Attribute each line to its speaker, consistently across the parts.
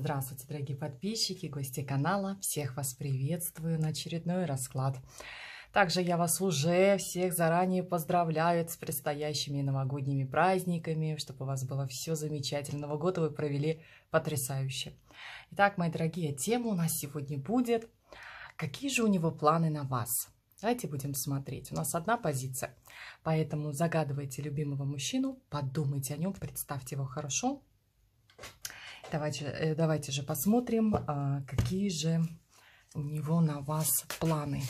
Speaker 1: Здравствуйте, дорогие подписчики, гости канала. Всех вас приветствую на очередной расклад. Также я вас уже всех заранее поздравляю с предстоящими новогодними праздниками, чтобы у вас было все замечательно. Новый год вы провели потрясающе. Итак, мои дорогие, тема у нас сегодня будет «Какие же у него планы на вас?» Давайте будем смотреть. У нас одна позиция, поэтому загадывайте любимого мужчину, подумайте о нем, представьте его хорошо – Давайте, э, давайте же посмотрим, а, какие же у него на вас планы.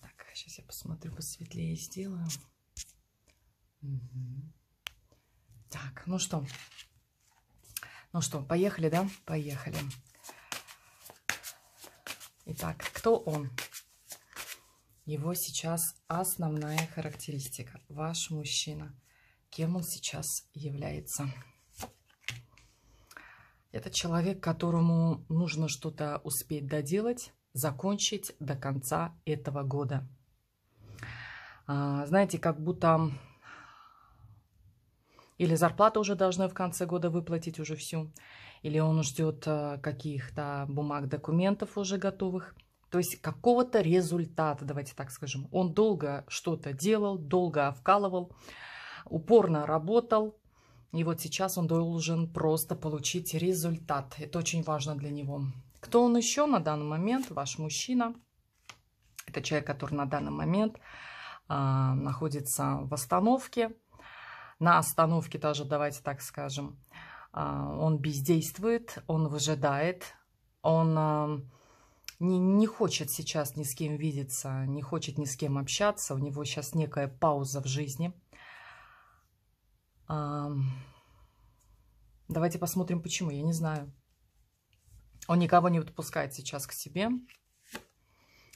Speaker 1: Так, сейчас я посмотрю, посветлее сделаю. Угу. Так, ну что? Ну что, поехали, да? Поехали. Итак, кто он? Его сейчас основная характеристика. Ваш мужчина – кем он сейчас является. Это человек, которому нужно что-то успеть доделать, закончить до конца этого года. А, знаете, как будто или зарплату уже должны в конце года выплатить уже всю, или он ждет э, каких-то бумаг, документов уже готовых. То есть какого-то результата, давайте так скажем. Он долго что-то делал, долго вкалывал, упорно работал, и вот сейчас он должен просто получить результат. Это очень важно для него. Кто он еще на данный момент? Ваш мужчина. Это человек, который на данный момент а, находится в остановке. На остановке даже, давайте так скажем. А, он бездействует, он выжидает, он а, не, не хочет сейчас ни с кем видеться, не хочет ни с кем общаться. У него сейчас некая пауза в жизни – Давайте посмотрим, почему. Я не знаю. Он никого не подпускает сейчас к себе.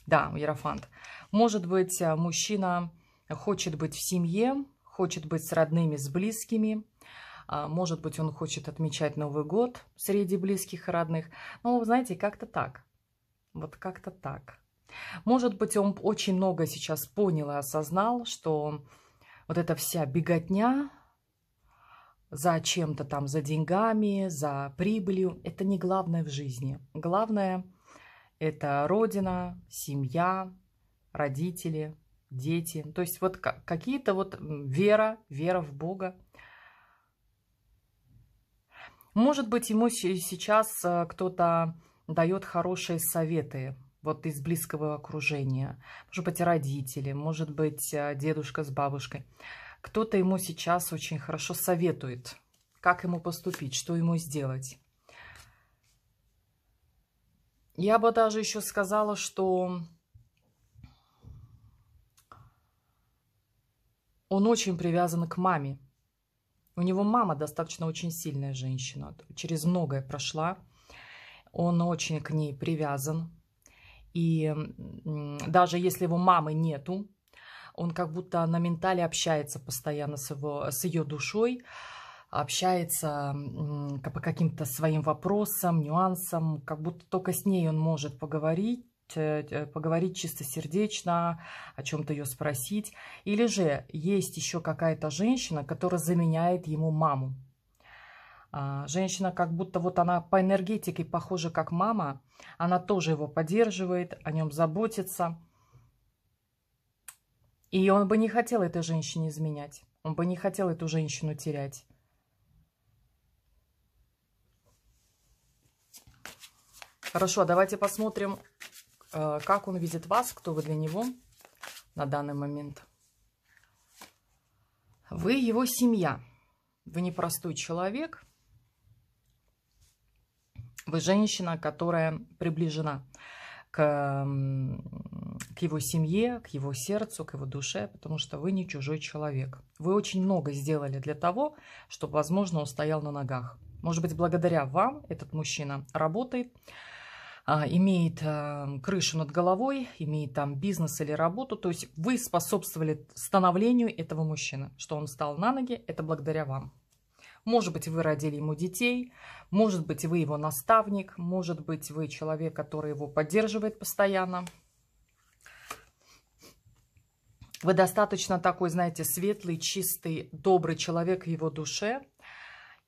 Speaker 1: Да, Ерофант. Может быть, э, мужчина хочет быть в семье, хочет быть с родными, с близкими. А, может быть, он хочет отмечать Новый год среди близких и родных. Ну, вы знаете, как-то так. Вот как-то так. Может быть, он очень много сейчас понял и осознал, что вот эта вся беготня, за чем-то там, за деньгами, за прибылью. Это не главное в жизни. Главное – это родина, семья, родители, дети. То есть вот какие-то вот вера, вера в Бога. Может быть, ему сейчас э, кто-то дает хорошие советы, вот из близкого окружения. Может быть, родители, может быть, э, дедушка с бабушкой кто-то ему сейчас очень хорошо советует, как ему поступить, что ему сделать. Я бы даже еще сказала, что он очень привязан к маме. У него мама достаточно очень сильная женщина, через многое прошла. Он очень к ней привязан. И даже если его мамы нету, он как будто на ментале общается постоянно с, его, с ее душой, общается по каким-то своим вопросам, нюансам, как будто только с ней он может поговорить э, э, поговорить чисто сердечно о чем-то ее спросить. Или же есть еще какая-то женщина, которая заменяет ему маму. А, женщина как будто вот она по энергетике похожа как мама, она тоже его поддерживает, о нем заботится – и он бы не хотел этой женщине изменять. Он бы не хотел эту женщину терять. Хорошо, давайте посмотрим, э, как он видит вас, кто вы для него на данный момент. Вы его семья. Вы непростой человек. Вы женщина, которая приближена к к его семье, к его сердцу, к его душе, потому что вы не чужой человек. Вы очень много сделали для того, чтобы, возможно, он стоял на ногах. Может быть, благодаря вам этот мужчина работает, а, имеет э, крышу над головой, имеет там бизнес или работу. То есть вы способствовали становлению этого мужчины, что он стал на ноги, это благодаря вам. Может быть, вы родили ему детей, может быть, вы его наставник, может быть, вы человек, который его поддерживает постоянно. Вы достаточно такой, знаете, светлый, чистый, добрый человек в его душе.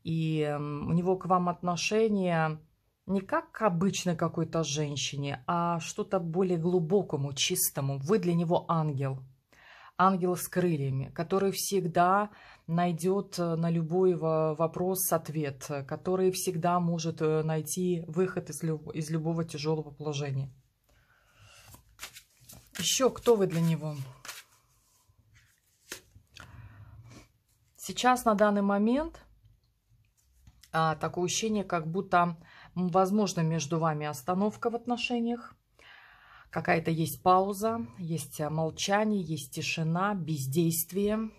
Speaker 1: И у него к вам отношение не как к обычной какой-то женщине, а что-то более глубокому, чистому. Вы для него ангел. Ангел с крыльями, который всегда найдет э, на любой вопрос ответ, который всегда может э, найти выход из, люб из любого тяжелого положения. Еще кто вы для него? Сейчас, на данный момент, а, такое ощущение, как будто, возможно, между вами остановка в отношениях. Какая-то есть пауза, есть а, молчание, есть тишина, бездействие.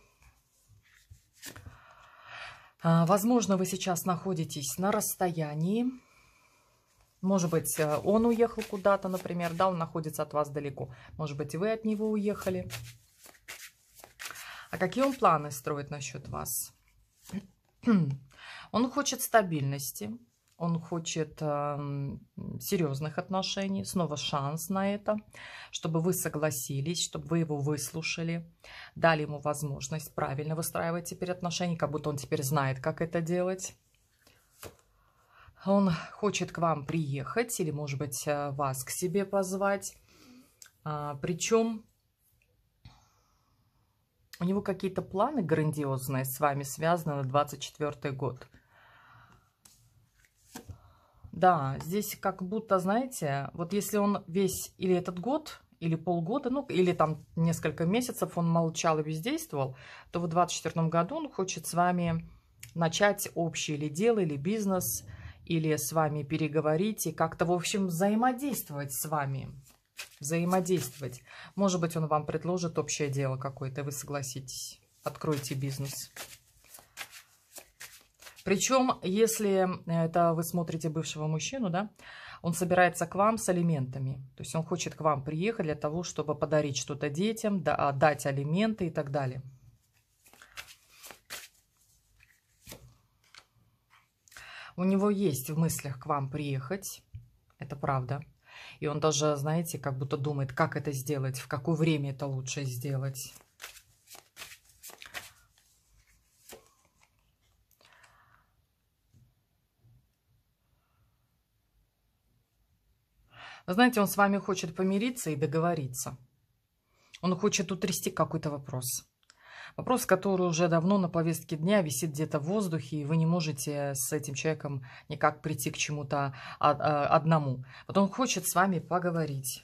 Speaker 1: А, возможно, вы сейчас находитесь на расстоянии. Может быть, э, он уехал куда-то, например, да, он находится от вас далеко. Может быть, вы от него уехали. А какие он планы строит насчет вас? Он хочет стабильности, он хочет э, серьезных отношений, снова шанс на это, чтобы вы согласились, чтобы вы его выслушали, дали ему возможность правильно выстраивать теперь отношения, как будто он теперь знает, как это делать. Он хочет к вам приехать или, может быть, э, вас к себе позвать. А, причем у него какие-то планы грандиозные с вами связаны на 24 год. Да, здесь как будто, знаете, вот если он весь или этот год, или полгода, ну, или там несколько месяцев он молчал и бездействовал, то в 2024 году он хочет с вами начать общее или дело, или бизнес, или с вами переговорить, и как-то, в общем, взаимодействовать с вами взаимодействовать. Может быть, он вам предложит общее дело какое-то, вы согласитесь, откройте бизнес. Причем, если э, это вы смотрите бывшего мужчину, да, он собирается к вам с алиментами. То есть он хочет к вам приехать для того, чтобы подарить что-то детям, да, а, дать алименты и так далее. У него есть в мыслях к вам приехать. Это правда. И он даже, знаете, как будто думает, как это сделать, в какое время это лучше сделать. Вы знаете, он с вами хочет помириться и договориться. Он хочет утрясти какой-то вопрос. Вопрос, который уже давно на повестке дня висит где-то в воздухе, и вы не можете с этим человеком никак прийти к чему-то а, а, одному. Вот он хочет с вами поговорить.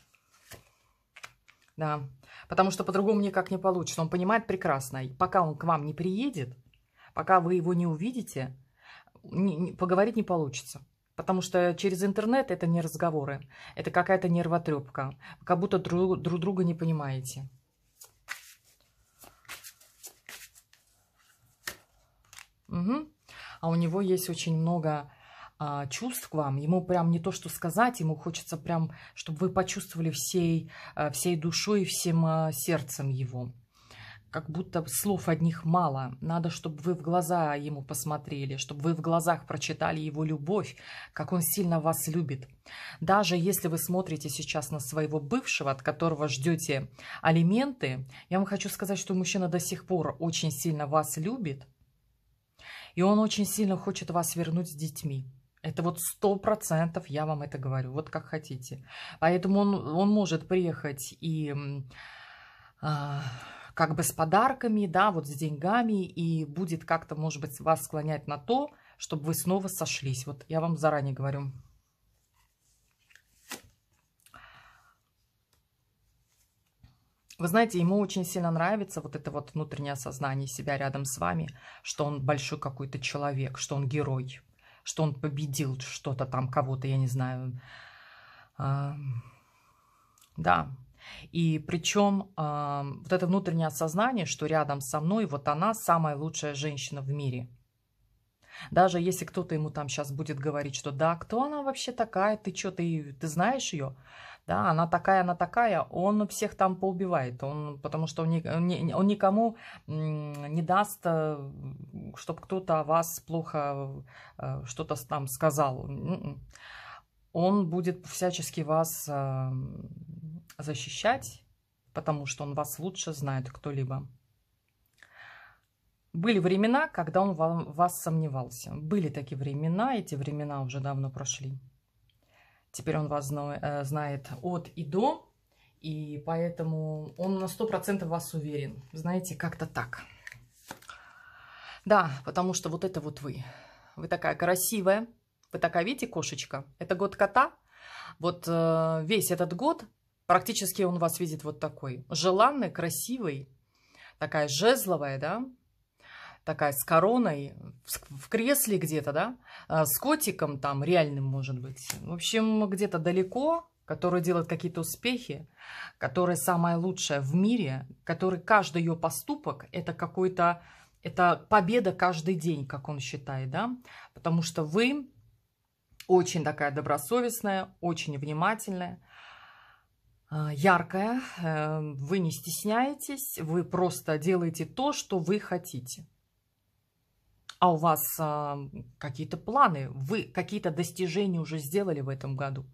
Speaker 1: Да, потому что по-другому никак не получится. Он понимает прекрасно, пока он к вам не приедет, пока вы его не увидите, поговорить не получится. Потому что через интернет это не разговоры, это какая-то нервотрепка, как будто друг, друг друга не понимаете. Угу. А у него есть очень много а, чувств к вам. Ему прям не то, что сказать, ему хочется прям, чтобы вы почувствовали всей, а, всей душой и всем а, сердцем его. Как будто слов одних мало. Надо, чтобы вы в глаза ему посмотрели, чтобы вы в глазах прочитали его любовь, как он сильно вас любит. Даже если вы смотрите сейчас на своего бывшего, от которого ждете алименты, я вам хочу сказать, что мужчина до сих пор очень сильно вас любит, и он очень сильно хочет вас вернуть с детьми. Это вот сто процентов я вам это говорю, вот как хотите. Поэтому он, он может приехать и э, как бы с подарками, да, вот с деньгами, и будет как-то, может быть, вас склонять на то, чтобы вы снова сошлись. Вот я вам заранее говорю. Вы знаете, ему очень сильно нравится вот это вот внутреннее осознание себя рядом с вами, что он большой какой-то человек, что он герой, что он победил что-то там, кого-то, я не знаю. Да. И причем вот это внутреннее осознание, что рядом со мной вот она самая лучшая женщина в мире – даже если кто-то ему там сейчас будет говорить, что да, кто она вообще такая, ты что, ты, ты знаешь ее? да, она такая, она такая, он всех там поубивает, он, потому что он, он никому не даст, э, чтобы кто-то о вас плохо э, что-то там сказал. М-м. Он будет всячески вас э, защищать, потому что он вас лучше знает кто-либо. Были времена, когда он вам, вас сомневался. Были такие времена, эти времена уже давно прошли. Теперь он вас э, знает от и до. И поэтому он на 100% вас уверен. Знаете, как-то так. Да, потому что вот это вот вы. Вы такая красивая. Вы такая, видите, кошечка? Это год кота. Вот э, весь этот год практически он вас видит вот такой. Желанный, красивый. Такая жезловая, да? такая с короной, в кресле где-то, да, а, с котиком там реальным, может быть. В общем, где-то далеко, который делает какие-то успехи, которая самая лучшая в мире, который каждый ее поступок – это какой-то, это победа каждый день, как он считает, да, потому что вы очень такая добросовестная, очень внимательная, а, яркая, э, вы не стесняетесь, вы просто делаете то, что вы хотите а у вас а, какие-то планы, вы какие-то достижения уже сделали в этом году.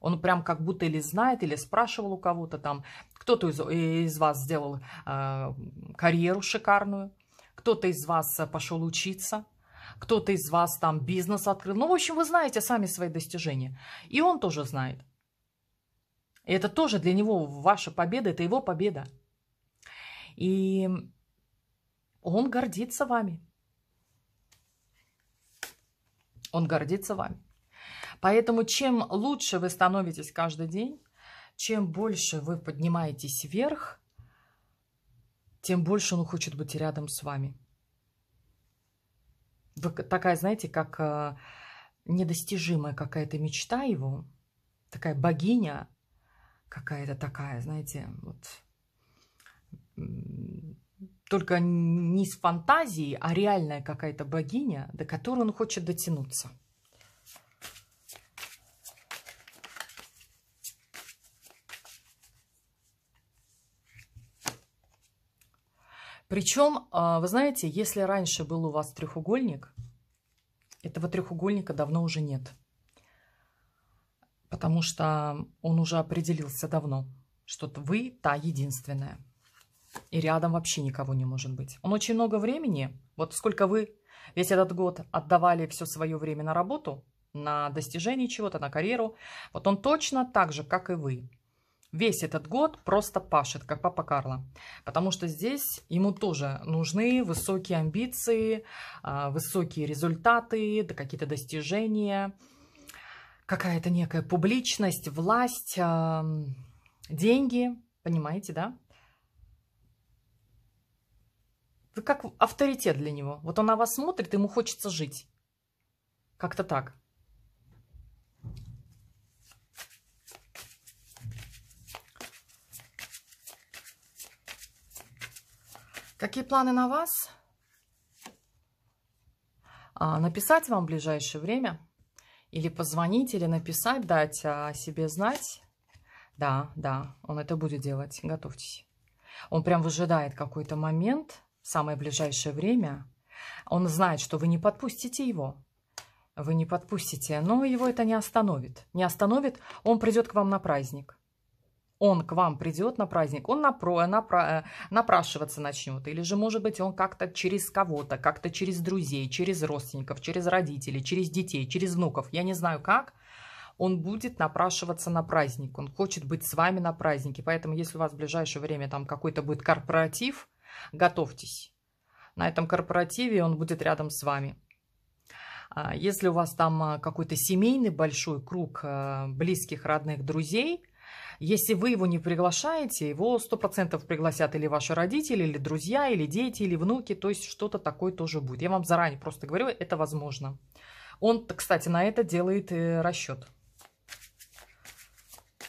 Speaker 1: Он прям как будто или знает, или спрашивал у кого-то там. Кто-то из, э, из вас сделал э, карьеру шикарную, кто-то из вас а, пошел учиться, кто-то из вас там бизнес открыл. Ну, в общем, вы знаете сами свои достижения. И он тоже знает. И это тоже для него ваша победа, это его победа. И он гордится вами. Он гордится вами. Поэтому чем лучше вы становитесь каждый день, чем больше вы поднимаетесь вверх, тем больше он хочет быть рядом с вами. Вы такая, знаете, как э, недостижимая какая-то мечта его, такая богиня какая-то такая, знаете, вот только не из фантазии, а реальная какая-то богиня, до которой он хочет дотянуться. Причем, а, вы знаете, если раньше был у вас треугольник, этого треугольника давно уже нет. Потому что он уже определился давно, что вы та единственная и рядом вообще никого не может быть. Он очень много времени, вот сколько вы весь этот год отдавали все свое время на работу, на достижение чего-то, на карьеру, вот он точно так же, как и вы. Весь этот год просто пашет, как папа Карло, потому что здесь ему тоже нужны высокие амбиции, а, высокие результаты, да какие-то достижения, какая-то некая публичность, власть, деньги, понимаете, да? Вы как авторитет для него. Вот он на вас смотрит, ему хочется жить. Как-то так. Какие планы на вас? А, написать вам в ближайшее время? Или позвонить, или написать, дать о а, себе знать? Да, да, он это будет делать, готовьтесь. Он прям выжидает какой-то момент – самое ближайшее время, он знает, что вы не подпустите его. Вы не подпустите, но его это не остановит. Не остановит, он придет к вам на праздник. Он к вам придет на праздник, он напро, напра, э, напрашиваться начнет. Или же, может быть, он как-то через кого-то, как-то через друзей, через родственников, через родителей, через детей, через внуков. Я не знаю как, он будет напрашиваться на праздник. Он хочет быть с вами на празднике. Поэтому, если у вас в ближайшее время там какой-то будет корпоратив – Готовьтесь. На этом корпоративе он будет рядом с вами. А, если у вас там а, какой-то семейный большой круг а, близких, родных, друзей, если вы его не приглашаете, его 100% пригласят или ваши родители, или друзья, или дети, или внуки, то есть что-то такое тоже будет. Я вам заранее просто говорю, это возможно. Он, кстати, на это делает э, расчет.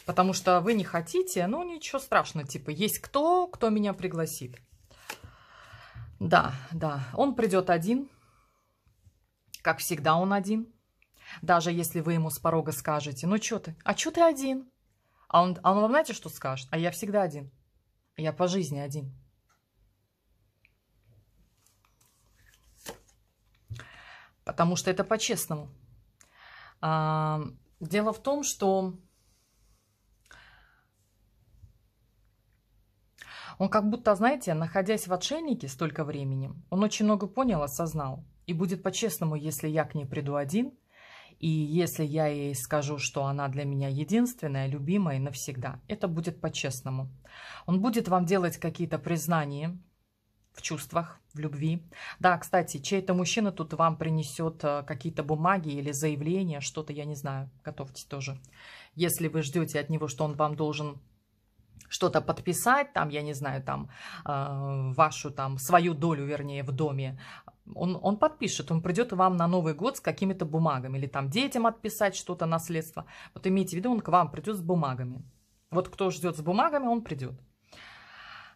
Speaker 1: Потому что вы не хотите, ну ничего страшного, типа есть кто, кто меня пригласит. Да, да, он придет один. Как всегда он один. Даже если вы ему с порога скажете, ну что ты, а что ты один? А он, а он вам знаете, что скажет? А я всегда один. Я по жизни один. Потому что это по-честному. А, дело в том, что Он как будто, знаете, находясь в отшельнике столько времени, он очень много понял, осознал. И будет по-честному, если я к ней приду один, и если я ей скажу, что она для меня единственная, любимая навсегда. Это будет по-честному. Он будет вам делать какие-то признания, в чувствах, в любви. Да, кстати, чей-то мужчина тут вам принесет э, какие-то бумаги или заявления, что-то, я не знаю, Готовьтесь тоже. Если вы ждете от него, что он вам должен что-то подписать, там, я не знаю, там, э, вашу, там, свою долю, вернее, в доме, он, он подпишет, он придет вам на Новый год с какими-то бумагами, или там детям отписать что-то, наследство. Вот имейте в виду, он к вам придет с бумагами. Вот кто ждет с бумагами, он придет.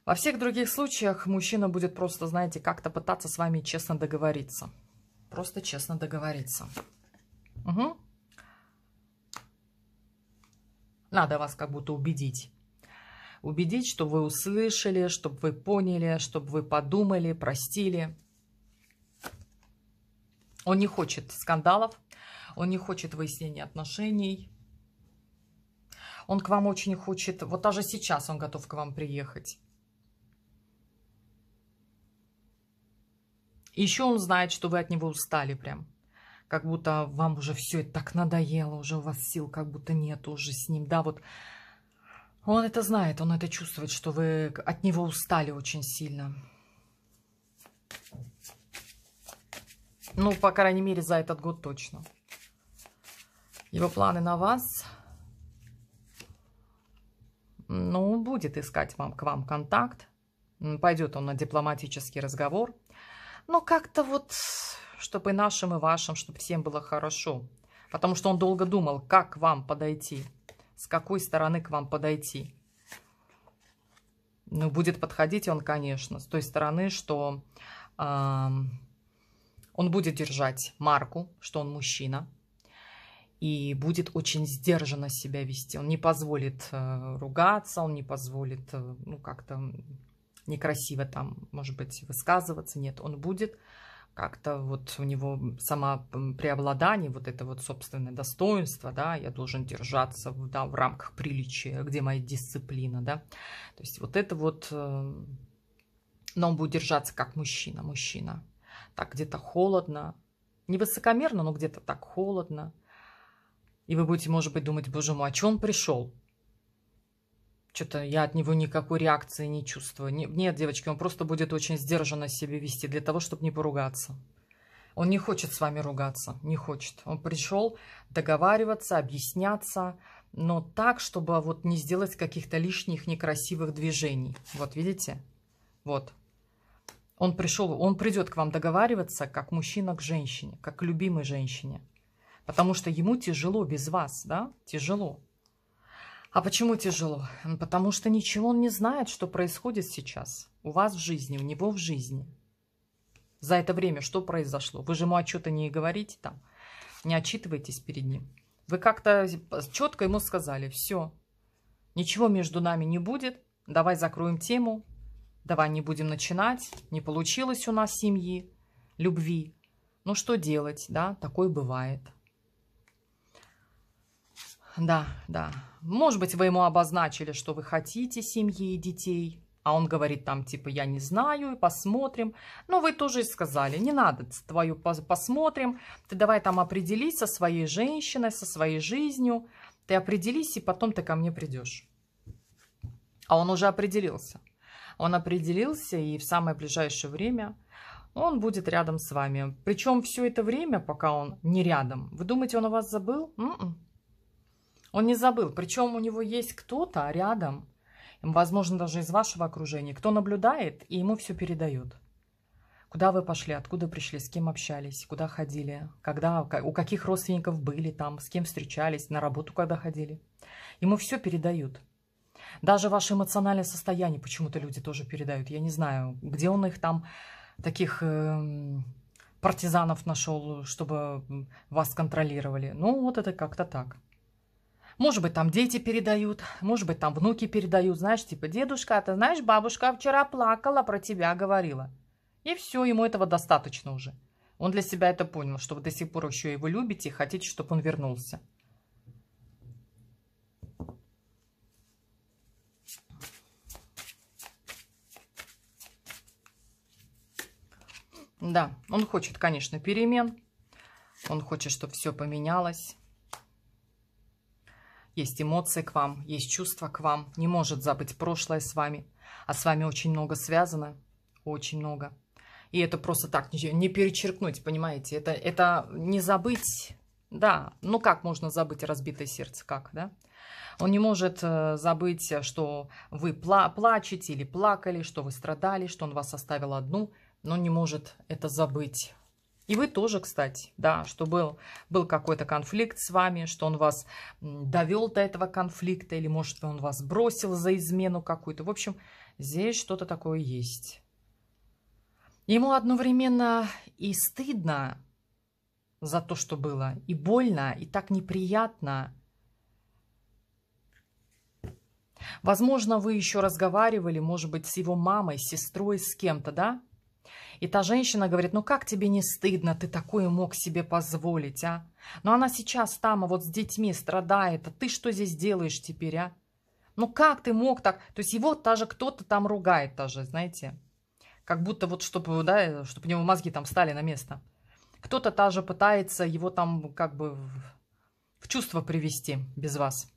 Speaker 1: Во всех других случаях мужчина будет просто, знаете, как-то пытаться с вами честно договориться. Просто честно договориться. Угу. Надо вас как будто убедить убедить, чтобы вы услышали, чтобы вы поняли, чтобы вы подумали, простили. Он не хочет скандалов, он не хочет выяснения отношений. Он к вам очень хочет, вот даже сейчас он готов к вам приехать. еще он знает, что вы от него устали прям. Как будто вам уже все это так надоело, уже у вас сил как будто нет уже с ним. Да, вот он это знает, он это чувствует, что вы от него устали очень сильно. Ну, по крайней мере, за этот год точно. Его планы на вас. Ну, будет искать вам, к вам контакт. Пойдет он на дипломатический разговор. Но как-то вот, чтобы и нашим, и вашим, чтобы всем было хорошо. Потому что он долго думал, как вам подойти с какой стороны к вам подойти. Ну, будет подходить он, конечно, с той стороны, что э, он будет держать марку, что он мужчина, и будет очень сдержанно себя вести. Он не позволит э, ругаться, он не позволит, э, ну, как-то некрасиво там, может быть, высказываться. Нет, он будет как-то вот у него само преобладание, вот это вот собственное достоинство, да, я должен держаться да, в рамках приличия, где моя дисциплина, да. То есть вот это вот, эм, но он будет держаться как мужчина, мужчина. Так где-то холодно, не высокомерно, но где-то так холодно. И вы будете, может быть, думать, боже мой, а что он пришел? Что-то я от него никакой реакции не чувствую. Нет, девочки, он просто будет очень сдержанно себя вести для того, чтобы не поругаться. Он не хочет с вами ругаться, не хочет. Он пришел договариваться, объясняться, но так, чтобы вот не сделать каких-то лишних некрасивых движений. Вот видите? Вот. Он пришел, он придет к вам договариваться как мужчина к женщине, как к любимой женщине. Потому что ему тяжело без вас, да? Тяжело. А почему тяжело? Потому что ничего он не знает, что происходит сейчас. У вас в жизни, у него в жизни. За это время что произошло? Вы же ему отчета не говорите там, не отчитываетесь перед ним. Вы как-то четко ему сказали, все, ничего между нами не будет, давай закроем тему, давай не будем начинать, не получилось у нас семьи, любви. Ну что делать, да, такое бывает. Да, да. Может быть, вы ему обозначили, что вы хотите семьи и детей. А он говорит там, типа, я не знаю, посмотрим. Но вы тоже сказали, не надо твою посмотрим. Ты давай там определись со своей женщиной, со своей жизнью. Ты определись, и потом ты ко мне придешь. А он уже определился. Он определился, и в самое ближайшее время он будет рядом с вами. Причем все это время, пока он не рядом. Вы думаете, он у вас забыл? М м-м. Он не забыл. Причем у него есть кто-то рядом, возможно, даже из вашего окружения, кто наблюдает и ему все передает. Куда вы пошли, откуда пришли, с кем общались, куда ходили, когда, у каких родственников были там, с кем встречались, на работу когда ходили. Ему все передают. Даже ваше эмоциональное состояние почему-то люди тоже передают. Я не знаю, где он их там, таких э, партизанов нашел, чтобы вас контролировали. Ну, вот это как-то так. Может быть, там дети передают, может быть, там внуки передают, знаешь, типа, дедушка, а ты знаешь, бабушка вчера плакала, про тебя говорила. И все, ему этого достаточно уже. Он для себя это понял, что вы до сих пор еще его любите и хотите, чтобы он вернулся. Да, он хочет, конечно, перемен. Он хочет, чтобы все поменялось. Есть эмоции к вам, есть чувства к вам, не может забыть прошлое с вами. А с вами очень много связано, очень много. И это просто так не перечеркнуть, понимаете? Это, это не забыть, да. Ну как можно забыть разбитое сердце, как, да? Он не может э, забыть, что вы пла плачете или плакали, что вы страдали, что он вас оставил одну, но не может это забыть. И вы тоже, кстати, да, что был, был какой-то конфликт с вами, что он вас довел до этого конфликта, или, может, он вас бросил за измену какую-то. В общем, здесь что-то такое есть. Ему одновременно и стыдно за то, что было, и больно, и так неприятно. Возможно, вы еще разговаривали, может быть, с его мамой, сестрой, с кем-то, да? Да и та женщина говорит, ну как тебе не стыдно, ты такое мог себе позволить, а? Ну она сейчас там, а вот с детьми страдает, а ты что здесь делаешь теперь, а? Ну как ты мог так? То есть его даже кто-то там ругает даже, знаете. Как будто вот, чтобы, да, чтобы у него мозги там встали на место. Кто-то даже пытается его там как бы в чувство привести без вас.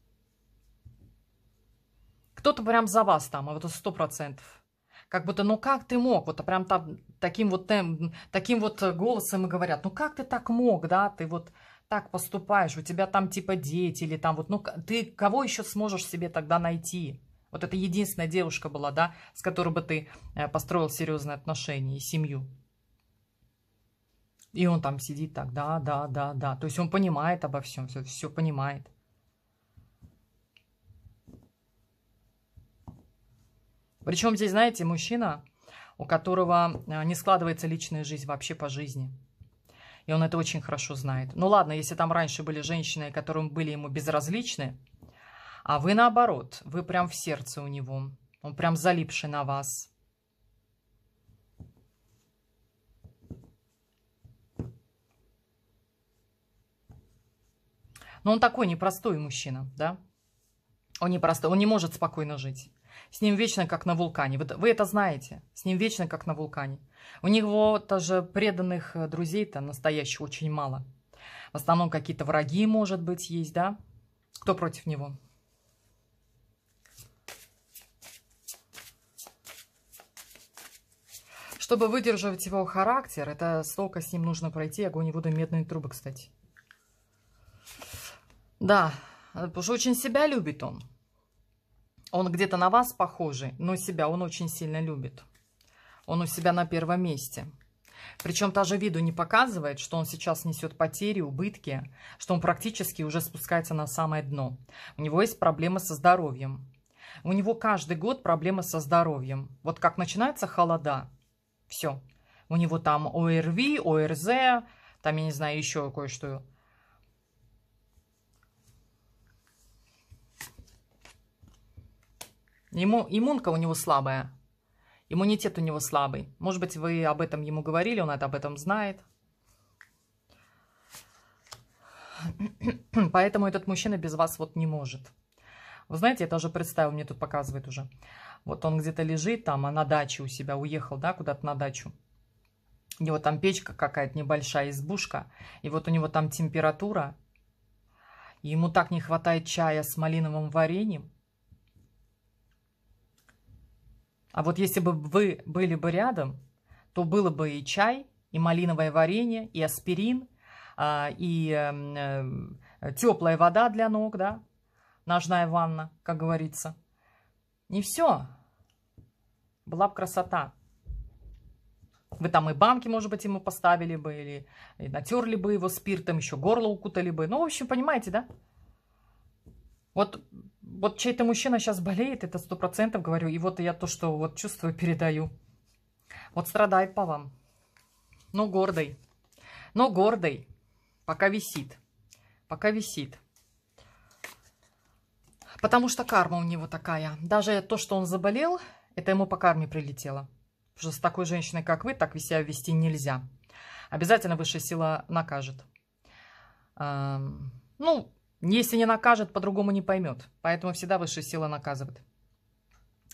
Speaker 1: Кто-то прям за вас там, а вот сто процентов. Как будто, ну как ты мог? Вот прям там таким вот темп, таким вот э, голосом и говорят, ну как ты так мог, да, ты вот так поступаешь, у тебя там типа дети или там вот, ну ты кого еще сможешь себе тогда найти? Вот это единственная девушка была, да, с которой бы ты э, построил серьезные отношения и семью. И он там сидит так, да, да, да, да. То есть он понимает обо всем, все, все понимает. Причем здесь, знаете, мужчина у которого э, не складывается личная жизнь вообще по жизни. И он это очень хорошо знает. Ну ладно, если там раньше были женщины, которым были ему безразличны, а вы наоборот, вы прям в сердце у него. Он прям залипший на вас. Но он такой непростой мужчина, да? Он непростой, он не может спокойно жить. С ним вечно как на вулкане. Вы, вы это знаете. С ним вечно как на вулкане. У него даже преданных э, друзей-то настоящих очень мало. В основном какие-то враги, может быть, есть, да? Кто против него? Чтобы выдерживать его характер, это столько с ним нужно пройти. Огонь и воду, медные трубы, кстати. Да, э, потому что очень себя любит он. Он где-то на вас похожий, но себя он очень сильно любит. Он у себя на первом месте. Причем даже виду не показывает, что он сейчас несет потери, убытки, что он практически уже спускается на самое дно. У него есть проблемы со здоровьем. У него каждый год проблемы со здоровьем. Вот как начинается холода, все. У него там ОРВИ, ОРЗ, там, я не знаю, еще кое-что Ему, иммунка у него слабая, иммунитет у него слабый. Может быть, вы об этом ему говорили, он это об этом знает. Поэтому этот мужчина без вас вот не может. Вы знаете, я тоже представил, мне тут показывает уже. Вот он где-то лежит там, а на даче у себя уехал, да, куда-то на дачу. У него там печка какая-то небольшая, избушка. И вот у него там температура. И ему так не хватает чая с малиновым вареньем. А вот если бы вы были бы рядом, то было бы и чай, и малиновое варенье, и аспирин, а, и эм, э, теплая вода для ног, да, ножная ванна, как говорится. Не все. Была бы красота. Вы там и банки, может быть, ему поставили бы, или натерли бы его спиртом, еще горло укутали бы. Ну, в общем, понимаете, да? Вот вот чей-то мужчина сейчас болеет, это сто процентов говорю. И вот я то, что вот чувствую, передаю. Вот страдает по вам. Но ну, гордый, Но ну, гордый, Пока висит. Пока висит. Потому что карма у него такая. Даже то, что он заболел, это ему по карме прилетело. Потому что с такой женщиной, как вы, так себя вести нельзя. Обязательно высшая сила накажет. Эм, ну, если не накажет, по-другому не поймет. Поэтому всегда высшая сила наказывает.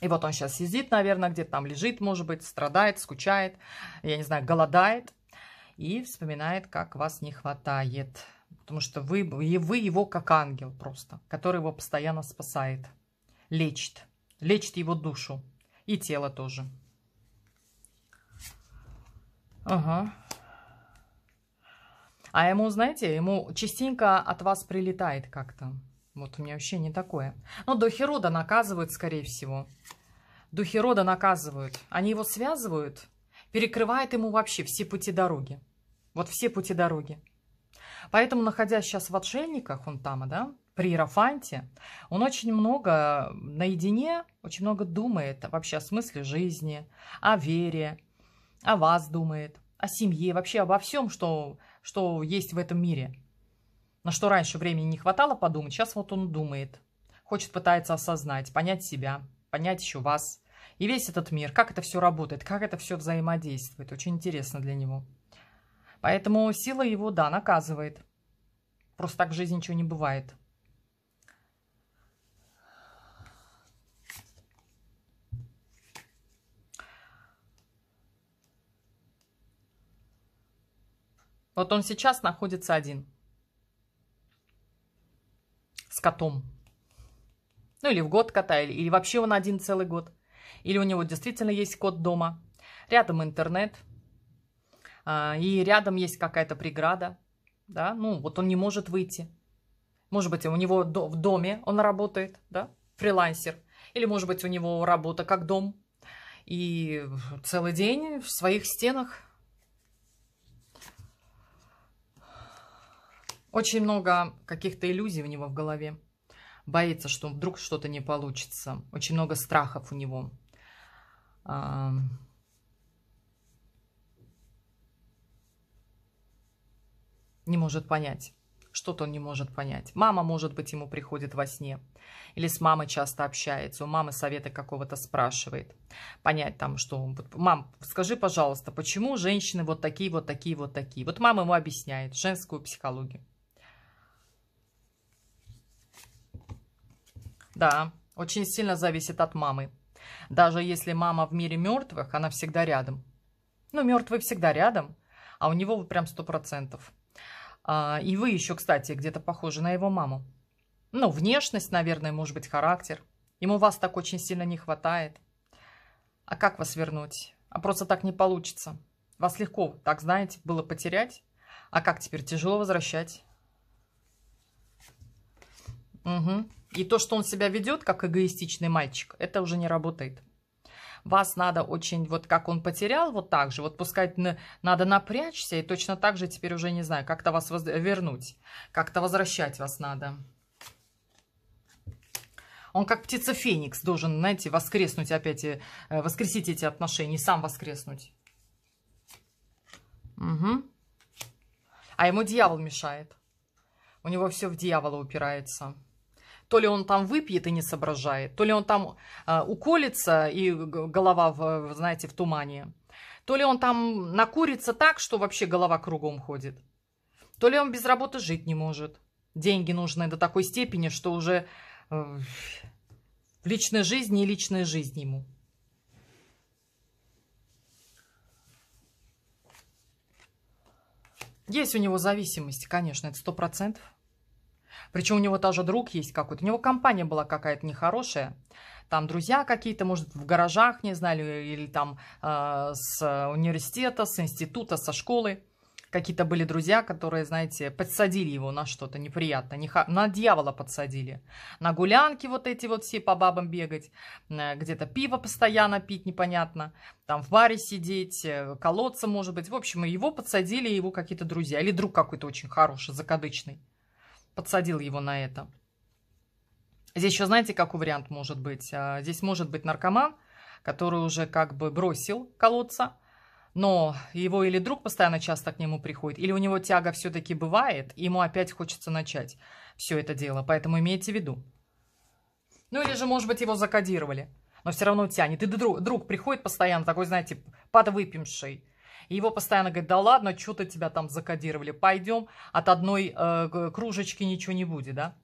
Speaker 1: И вот он сейчас сидит, наверное, где-то там лежит, может быть, страдает, скучает, я не знаю, голодает. И вспоминает, как вас не хватает. Потому что вы, вы его как ангел просто, который его постоянно спасает, лечит. Лечит его душу и тело тоже. Ага. А ему, знаете, ему частенько от вас прилетает как-то. Вот у меня вообще не такое. Но духи Рода наказывают, скорее всего. Духи Рода наказывают. Они его связывают, перекрывает ему вообще все пути дороги. Вот все пути дороги. Поэтому, находясь сейчас в отшельниках, он там, да, при Иерофанте, он очень много наедине, очень много думает вообще о смысле жизни, о вере, о вас думает, о семье, вообще обо всем, что что есть в этом мире. На что раньше времени не хватало подумать, сейчас вот он думает. Хочет, пытается осознать, понять себя, понять еще вас. И весь этот мир, как это все работает, как это все взаимодействует. Очень интересно для него. Поэтому сила его, да, наказывает. Просто так в жизни ничего не бывает. Вот он сейчас находится один. С котом. Ну или в год кота, или, или вообще он один целый год. Или у него действительно есть кот дома. Рядом интернет. А, и рядом есть какая-то преграда. Да? Ну вот он не может выйти. Может быть, у него в доме он работает, да, фрилансер. Или, может быть, у него работа как дом. И целый день в своих стенах Очень много каких-то иллюзий у него в голове. Боится, что вдруг что-то не получится. Очень много страхов у него. Не может понять. Что-то он не может понять. Мама, может быть, ему приходит во сне. Или с мамой часто общается. У мамы совета какого-то спрашивает. Понять там, что... Мам, скажи, пожалуйста, почему женщины вот такие, вот такие, вот такие? Вот мама ему объясняет женскую психологию. Да, очень сильно зависит от мамы. Даже если мама в мире мертвых, она всегда рядом. Ну, мертвый всегда рядом, а у него прям сто процентов. А, и вы еще, кстати, где-то похожи на его маму. Ну, внешность, наверное, может быть, характер. Ему вас так очень сильно не хватает. А как вас вернуть? А просто так не получится. Вас легко, так знаете, было потерять. А как теперь? Тяжело возвращать. Угу. И то, что он себя ведет как эгоистичный мальчик, это уже не работает. Вас надо очень, вот как он потерял, вот так же, вот пускать, надо напрячься, и точно так же теперь уже, не знаю, как-то вас воз... вернуть, как-то возвращать вас надо. Он как птица Феникс должен, знаете, воскреснуть опять, э, воскресить эти отношения, сам воскреснуть. Угу. А ему дьявол мешает. У него все в дьявола упирается. То ли он там выпьет и не соображает, то ли он там э, уколется и голова, в, знаете, в тумане. То ли он там накурится так, что вообще голова кругом ходит. То ли он без работы жить не может. Деньги нужны до такой степени, что уже э, в личной жизни и личная жизнь ему. Есть у него зависимость, конечно, это сто процентов. Причем у него даже друг есть какой-то. У него компания была какая-то нехорошая. Там друзья какие-то, может, в гаражах, не знали или, там э, с университета, с института, со школы. Какие-то были друзья, которые, знаете, подсадили его на что-то неприятное. Неха... На дьявола подсадили. На гулянки вот эти вот все по бабам бегать. Э, где-то пиво постоянно пить непонятно. Там в баре сидеть, э, колоться, может быть. В общем, его подсадили его какие-то друзья. Или друг какой-то очень хороший, закадычный подсадил его на это. Здесь еще знаете, какой вариант может быть? А, здесь может быть наркоман, который уже как бы бросил колодца, но его или друг постоянно часто к нему приходит, или у него тяга все-таки бывает, и ему опять хочется начать все это дело. Поэтому имейте в виду. Ну или же, может быть, его закодировали, но все равно тянет. И друг, друг приходит постоянно, такой, знаете, подвыпивший, и его постоянно говорит, да ладно, что-то тебя там закодировали, пойдем, от одной э, кружечки ничего не будет, да?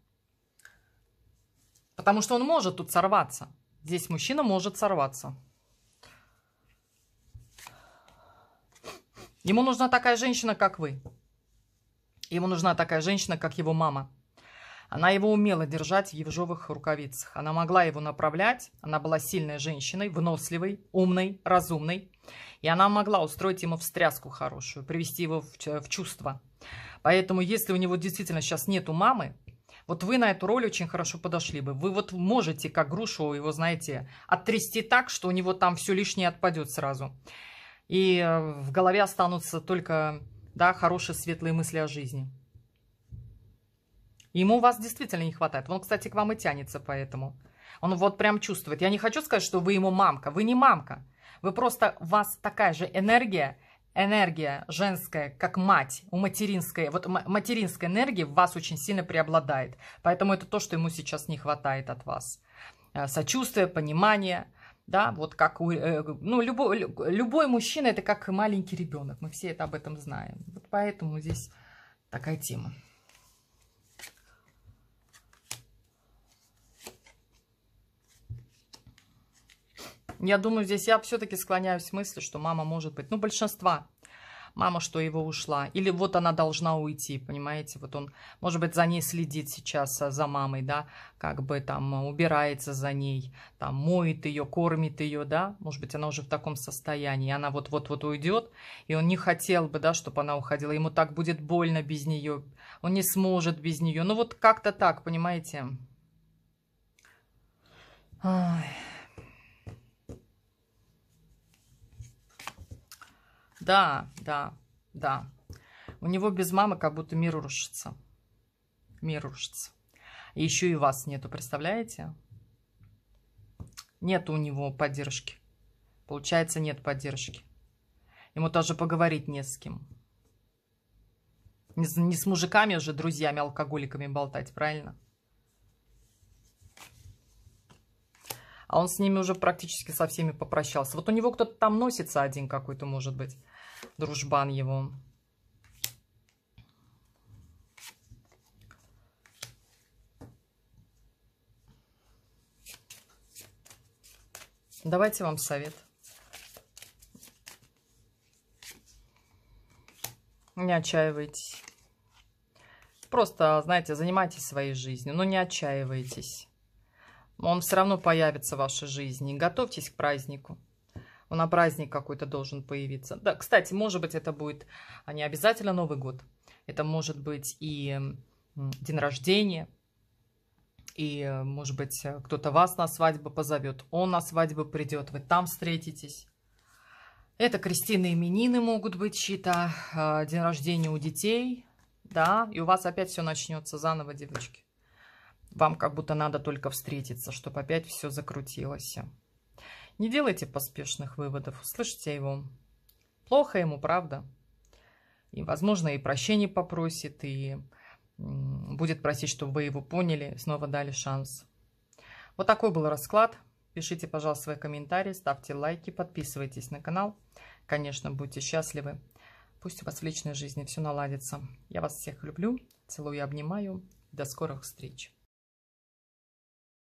Speaker 1: Потому что он может тут сорваться. Здесь мужчина может сорваться. Ему нужна такая женщина, как вы. Ему нужна такая женщина, как его мама. Она его умела держать в ежовых рукавицах. Она могла его направлять. Она была сильной женщиной, выносливой, умной, разумной. И она могла устроить ему встряску хорошую, привести его в, в чувство. Поэтому, если у него действительно сейчас нету мамы, вот вы на эту роль очень хорошо подошли бы. Вы вот можете, как грушу его, знаете, оттрясти так, что у него там все лишнее отпадет сразу. И э, в голове останутся только, да, хорошие светлые мысли о жизни. Ему вас действительно не хватает. Он, кстати, к вам и тянется поэтому. Он вот прям чувствует. Я не хочу сказать, что вы ему мамка. Вы не мамка. Вы просто, у вас такая же энергия, энергия женская, как мать, у материнской, вот материнской энергии в вас очень сильно преобладает. Поэтому это то, что ему сейчас не хватает от вас. Э, сочувствие, понимание, да, вот как у, э, ну, любой, любой мужчина это как маленький ребенок, мы все это об этом знаем. Вот поэтому здесь такая тема. Я думаю, здесь я все-таки склоняюсь к мысли, что мама может быть, ну, большинства мама, что его ушла. Или вот она должна уйти, понимаете? Вот он, может быть, за ней следит сейчас, э, за мамой, да? Как бы там убирается за ней, там моет ее, кормит ее, да? Может быть, она уже в таком состоянии. Она вот-вот-вот уйдет, и он не хотел бы, да, чтобы она уходила. Ему так будет больно без нее. Он не сможет без нее. Ну вот как-то так, понимаете? Ой. Да, да, да. У него без мамы как будто мир рушится. Мир рушится. И еще и вас нету, представляете? Нет у него поддержки. Получается, нет поддержки. Ему даже поговорить не с кем. Не с, не с мужиками уже, друзьями, алкоголиками болтать, правильно? А он с ними уже практически со всеми попрощался. Вот у него кто-то там носится один какой-то, может быть дружбан его. Давайте вам совет. Не отчаивайтесь. Просто, знаете, занимайтесь своей жизнью, но не отчаивайтесь. Он все равно появится в вашей жизни. Готовьтесь к празднику на праздник какой-то должен появиться. Да, кстати, может быть, это будет а, не обязательно Новый год. Это может быть и день рождения, и, э, может быть, э, кто-то вас на свадьбу позовет, он на свадьбу придет, вы там встретитесь. Это крестины именины могут быть чьи-то, а, день рождения у детей, да, и у вас опять все начнется заново, девочки. Вам как будто надо только встретиться, чтобы опять все закрутилось. Не делайте поспешных выводов, услышите его. Плохо ему, правда. И, возможно, и прощения попросит, и будет просить, чтобы вы его поняли, снова дали шанс. Вот такой был расклад. Пишите, пожалуйста, свои комментарии, ставьте лайки, подписывайтесь на канал. Конечно, будьте счастливы. Пусть у вас в личной жизни все наладится. Я вас всех люблю, целую и обнимаю. До скорых встреч!